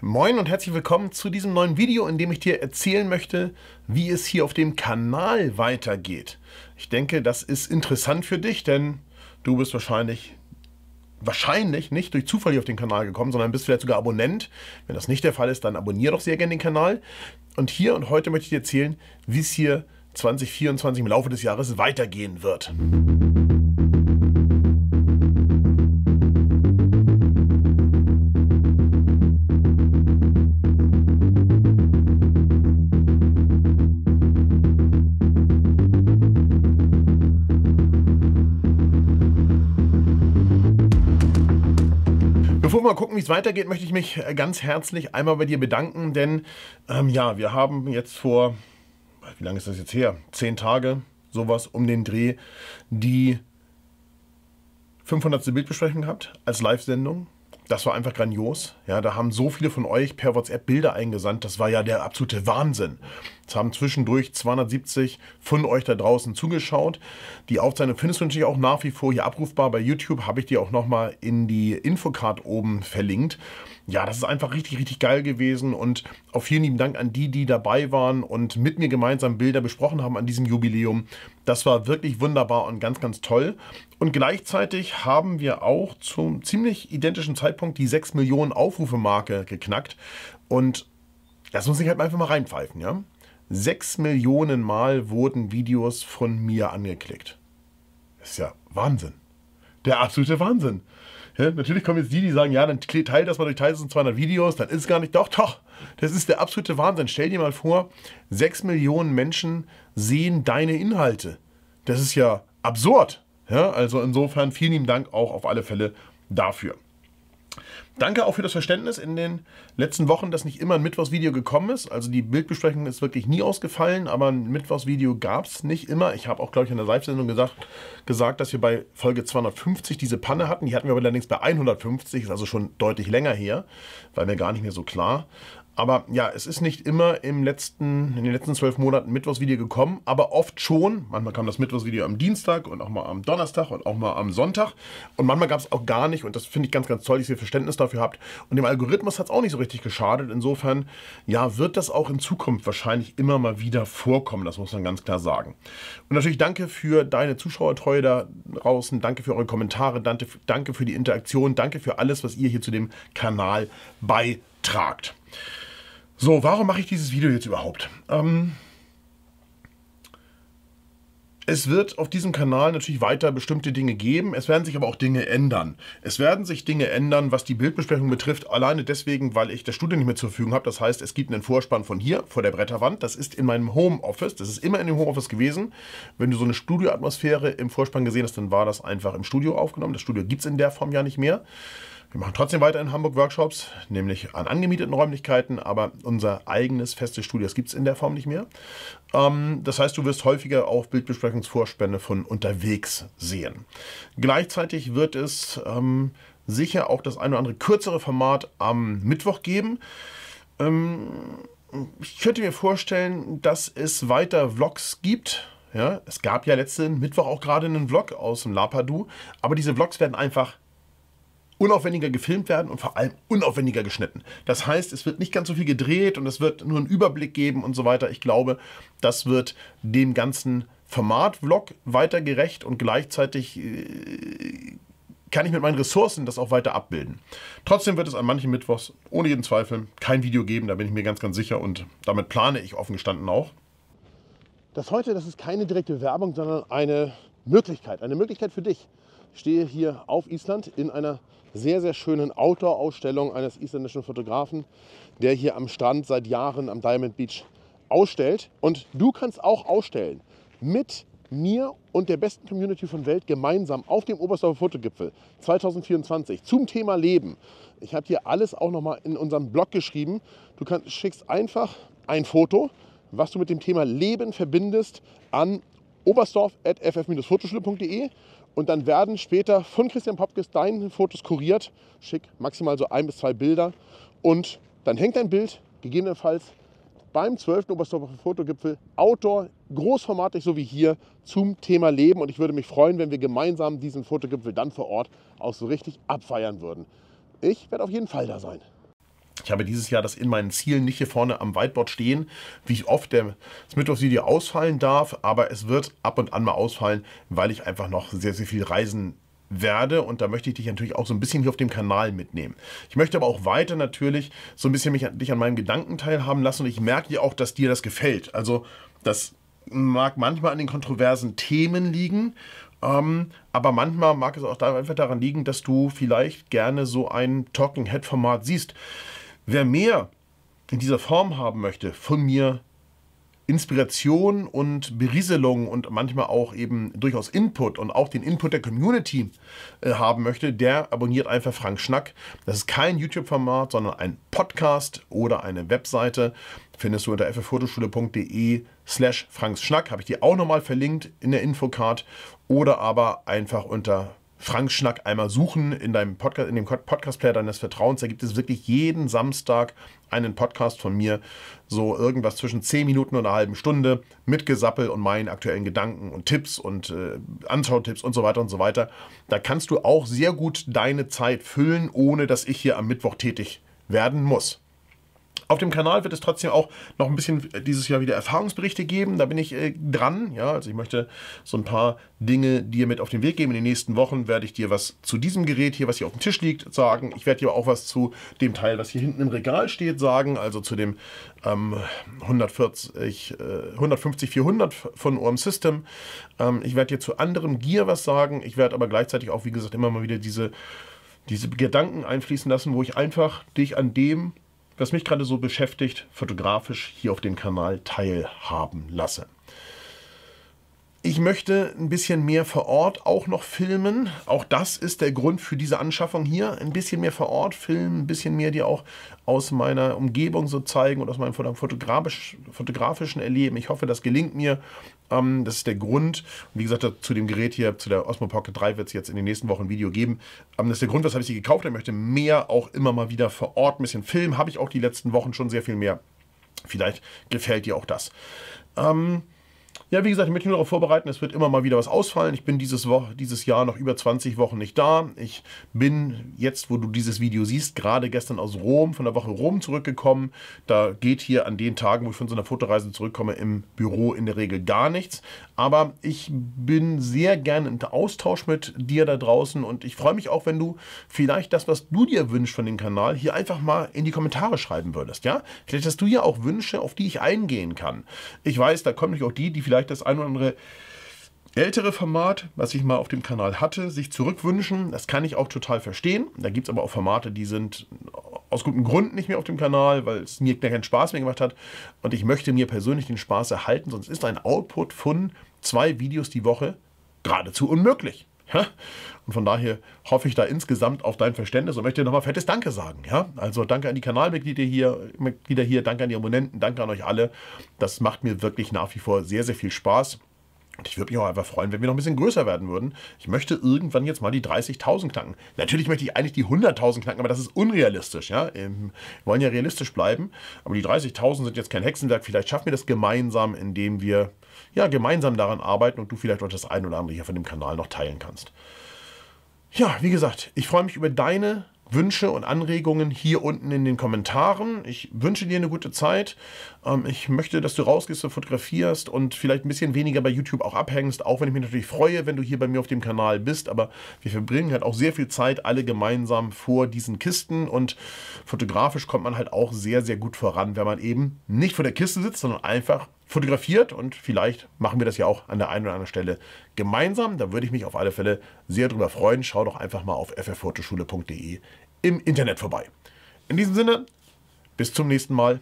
Moin und herzlich willkommen zu diesem neuen Video, in dem ich dir erzählen möchte, wie es hier auf dem Kanal weitergeht. Ich denke, das ist interessant für dich, denn du bist wahrscheinlich wahrscheinlich nicht durch Zufall hier auf den Kanal gekommen, sondern bist vielleicht sogar Abonnent. Wenn das nicht der Fall ist, dann abonniere doch sehr gerne den Kanal. Und hier und heute möchte ich dir erzählen, wie es hier 2024 im Laufe des Jahres weitergehen wird. mal gucken, wie es weitergeht, möchte ich mich äh, ganz herzlich einmal bei dir bedanken, denn ähm, ja, wir haben jetzt vor, wie lange ist das jetzt her? Zehn Tage, sowas um den Dreh, die 500. Bildbesprechung gehabt als Live-Sendung. Das war einfach grandios. Ja, da haben so viele von euch per WhatsApp Bilder eingesandt. Das war ja der absolute Wahnsinn. Es haben zwischendurch 270 von euch da draußen zugeschaut. Die Aufzeichnung findest du natürlich auch nach wie vor hier abrufbar. Bei YouTube habe ich dir auch nochmal in die Infocard oben verlinkt. Ja, das ist einfach richtig, richtig geil gewesen und auch vielen lieben Dank an die, die dabei waren und mit mir gemeinsam Bilder besprochen haben an diesem Jubiläum. Das war wirklich wunderbar und ganz, ganz toll. Und gleichzeitig haben wir auch zum ziemlich identischen Zeitpunkt die 6 Millionen Aufrufe-Marke geknackt. Und das muss ich halt einfach mal reinpfeifen, ja? Sechs Millionen Mal wurden Videos von mir angeklickt. Das ist ja Wahnsinn. Der absolute Wahnsinn. Ja, natürlich kommen jetzt die, die sagen, ja, dann teilt das mal durch 1200 Videos, dann ist es gar nicht. Doch, doch, das ist der absolute Wahnsinn. Stell dir mal vor, 6 Millionen Menschen sehen deine Inhalte. Das ist ja absurd. Ja, also insofern vielen lieben Dank auch auf alle Fälle dafür. Danke auch für das Verständnis in den letzten Wochen, dass nicht immer ein Mittwochsvideo gekommen ist. Also die Bildbesprechung ist wirklich nie ausgefallen, aber ein Mittwochsvideo gab es nicht immer. Ich habe auch, glaube ich, in der Live-Sendung gesagt, gesagt, dass wir bei Folge 250 diese Panne hatten. Die hatten wir aber allerdings bei 150, ist also schon deutlich länger her, war mir gar nicht mehr so klar. Aber ja, es ist nicht immer im letzten, in den letzten zwölf Monaten Mittwochsvideo gekommen, aber oft schon. Manchmal kam das Mittwochsvideo am Dienstag und auch mal am Donnerstag und auch mal am Sonntag. Und manchmal gab es auch gar nicht. Und das finde ich ganz, ganz toll, dass ihr Verständnis dafür habt. Und dem Algorithmus hat es auch nicht so richtig geschadet. Insofern, ja, wird das auch in Zukunft wahrscheinlich immer mal wieder vorkommen. Das muss man ganz klar sagen. Und natürlich danke für deine Zuschauertreue da draußen. Danke für eure Kommentare. Danke für die Interaktion. Danke für alles, was ihr hier zu dem Kanal beitragt. So, warum mache ich dieses Video jetzt überhaupt? Ähm, es wird auf diesem Kanal natürlich weiter bestimmte Dinge geben, es werden sich aber auch Dinge ändern. Es werden sich Dinge ändern, was die Bildbesprechung betrifft, alleine deswegen, weil ich das Studio nicht mehr zur Verfügung habe. Das heißt, es gibt einen Vorspann von hier, vor der Bretterwand. Das ist in meinem Homeoffice, das ist immer in dem Homeoffice gewesen. Wenn du so eine Studioatmosphäre im Vorspann gesehen hast, dann war das einfach im Studio aufgenommen. Das Studio gibt es in der Form ja nicht mehr. Wir machen trotzdem weiter in Hamburg Workshops, nämlich an angemieteten Räumlichkeiten, aber unser eigenes festes Studio, das gibt es in der Form nicht mehr. Ähm, das heißt, du wirst häufiger auch Bildbesprechungsvorspende von unterwegs sehen. Gleichzeitig wird es ähm, sicher auch das ein oder andere kürzere Format am Mittwoch geben. Ähm, ich könnte mir vorstellen, dass es weiter Vlogs gibt. Ja, es gab ja letzten Mittwoch auch gerade einen Vlog aus dem Lapadu, aber diese Vlogs werden einfach unaufwendiger gefilmt werden und vor allem unaufwendiger geschnitten. Das heißt, es wird nicht ganz so viel gedreht und es wird nur einen Überblick geben und so weiter. Ich glaube, das wird dem ganzen Format-Vlog weiter gerecht und gleichzeitig äh, kann ich mit meinen Ressourcen das auch weiter abbilden. Trotzdem wird es an manchen Mittwochs ohne jeden Zweifel kein Video geben, da bin ich mir ganz, ganz sicher und damit plane ich offen gestanden auch. Das heute, das ist keine direkte Werbung, sondern eine Möglichkeit, eine Möglichkeit für dich stehe hier auf Island in einer sehr, sehr schönen Outdoor-Ausstellung eines isländischen Fotografen, der hier am Strand seit Jahren am Diamond Beach ausstellt. Und du kannst auch ausstellen mit mir und der besten Community von Welt gemeinsam auf dem Oberstdorfer Fotogipfel 2024 zum Thema Leben. Ich habe dir alles auch nochmal in unserem Blog geschrieben. Du kannst, schickst einfach ein Foto, was du mit dem Thema Leben verbindest, an oberstdorf.ff-fotoschule.de und dann werden später von Christian Popkes deine Fotos kuriert, schick maximal so ein bis zwei Bilder. Und dann hängt dein Bild gegebenenfalls beim 12. Oberstdorfer Fotogipfel Outdoor großformatig, so wie hier, zum Thema Leben. Und ich würde mich freuen, wenn wir gemeinsam diesen Fotogipfel dann vor Ort auch so richtig abfeiern würden. Ich werde auf jeden Fall da sein. Ich habe dieses Jahr das in meinen Zielen nicht hier vorne am Whiteboard stehen, wie ich oft das Mittwochsvideo ausfallen darf, aber es wird ab und an mal ausfallen, weil ich einfach noch sehr, sehr viel reisen werde und da möchte ich dich natürlich auch so ein bisschen hier auf dem Kanal mitnehmen. Ich möchte aber auch weiter natürlich so ein bisschen mich, dich an meinem Gedanken teilhaben lassen und ich merke dir auch, dass dir das gefällt. Also das mag manchmal an den kontroversen Themen liegen, ähm, aber manchmal mag es auch einfach daran liegen, dass du vielleicht gerne so ein Talking Head Format siehst. Wer mehr in dieser Form haben möchte, von mir Inspiration und Berieselung und manchmal auch eben durchaus Input und auch den Input der Community äh, haben möchte, der abonniert einfach Frank Schnack. Das ist kein YouTube-Format, sondern ein Podcast oder eine Webseite. Findest du unter ffotoschule.de slash Schnack. habe ich dir auch nochmal verlinkt in der Infocard oder aber einfach unter Frank Schnack einmal suchen in deinem Podcast, in dem Podcast-Player deines Vertrauens. Da gibt es wirklich jeden Samstag einen Podcast von mir, so irgendwas zwischen 10 Minuten und einer halben Stunde mit Gesappel und meinen aktuellen Gedanken und Tipps und äh, Anschautipps und so weiter und so weiter. Da kannst du auch sehr gut deine Zeit füllen, ohne dass ich hier am Mittwoch tätig werden muss. Auf dem Kanal wird es trotzdem auch noch ein bisschen äh, dieses Jahr wieder Erfahrungsberichte geben. Da bin ich äh, dran. Ja, also ich möchte so ein paar Dinge dir mit auf den Weg geben. In den nächsten Wochen werde ich dir was zu diesem Gerät hier, was hier auf dem Tisch liegt, sagen. Ich werde dir auch was zu dem Teil, was hier hinten im Regal steht, sagen. Also zu dem ähm, 140, äh, 150 400 von Orm System. Ähm, ich werde dir zu anderem Gear was sagen. Ich werde aber gleichzeitig auch, wie gesagt, immer mal wieder diese diese Gedanken einfließen lassen, wo ich einfach dich an dem was mich gerade so beschäftigt, fotografisch hier auf dem Kanal teilhaben lasse. Ich möchte ein bisschen mehr vor Ort auch noch filmen. Auch das ist der Grund für diese Anschaffung hier. Ein bisschen mehr vor Ort filmen, ein bisschen mehr dir auch aus meiner Umgebung so zeigen und aus meinem fotografisch, fotografischen Erleben. Ich hoffe, das gelingt mir. Ähm, das ist der Grund. Wie gesagt, zu dem Gerät hier, zu der Osmo Pocket 3 wird es jetzt in den nächsten Wochen ein Video geben. Ähm, das ist der Grund, weshalb ich sie gekauft habe. Ich möchte mehr auch immer mal wieder vor Ort ein bisschen filmen. Habe ich auch die letzten Wochen schon sehr viel mehr. Vielleicht gefällt dir auch das. Ähm, ja, wie gesagt, ich möchte mich darauf vorbereiten, es wird immer mal wieder was ausfallen. Ich bin dieses, Wo dieses Jahr noch über 20 Wochen nicht da. Ich bin jetzt, wo du dieses Video siehst, gerade gestern aus Rom, von der Woche Rom zurückgekommen. Da geht hier an den Tagen, wo ich von so einer Fotoreise zurückkomme, im Büro in der Regel gar nichts. Aber ich bin sehr gerne im Austausch mit dir da draußen und ich freue mich auch, wenn du vielleicht das, was du dir wünschst von dem Kanal, hier einfach mal in die Kommentare schreiben würdest. Ja? Vielleicht hast du ja auch Wünsche, auf die ich eingehen kann. Ich weiß, da kommen natürlich auch die, die vielleicht vielleicht das ein oder andere ältere Format, was ich mal auf dem Kanal hatte, sich zurückwünschen. Das kann ich auch total verstehen. Da gibt es aber auch Formate, die sind aus gutem Grund nicht mehr auf dem Kanal, weil es mir keinen Spaß mehr gemacht hat. Und ich möchte mir persönlich den Spaß erhalten, sonst ist ein Output von zwei Videos die Woche geradezu unmöglich. Und von daher hoffe ich da insgesamt auf dein Verständnis und möchte dir nochmal fettes Danke sagen. Ja? Also danke an die Kanalmitglieder hier, Mitglieder hier, danke an die Abonnenten, danke an euch alle. Das macht mir wirklich nach wie vor sehr, sehr viel Spaß. Und ich würde mich auch einfach freuen, wenn wir noch ein bisschen größer werden würden. Ich möchte irgendwann jetzt mal die 30.000 knacken. Natürlich möchte ich eigentlich die 100.000 knacken, aber das ist unrealistisch. Ja? Ähm, wir wollen ja realistisch bleiben. Aber die 30.000 sind jetzt kein Hexenwerk. Vielleicht schaffen wir das gemeinsam, indem wir ja, gemeinsam daran arbeiten und du vielleicht auch das ein oder andere hier von dem Kanal noch teilen kannst. Ja, wie gesagt, ich freue mich über deine Wünsche und Anregungen hier unten in den Kommentaren. Ich wünsche dir eine gute Zeit. Ähm, ich möchte, dass du rausgehst und fotografierst und vielleicht ein bisschen weniger bei YouTube auch abhängst, auch wenn ich mich natürlich freue, wenn du hier bei mir auf dem Kanal bist. Aber wir verbringen halt auch sehr viel Zeit alle gemeinsam vor diesen Kisten und fotografisch kommt man halt auch sehr, sehr gut voran, wenn man eben nicht vor der Kiste sitzt, sondern einfach fotografiert und vielleicht machen wir das ja auch an der einen oder anderen Stelle gemeinsam. Da würde ich mich auf alle Fälle sehr drüber freuen. Schau doch einfach mal auf ffotoschule.de im Internet vorbei. In diesem Sinne, bis zum nächsten Mal.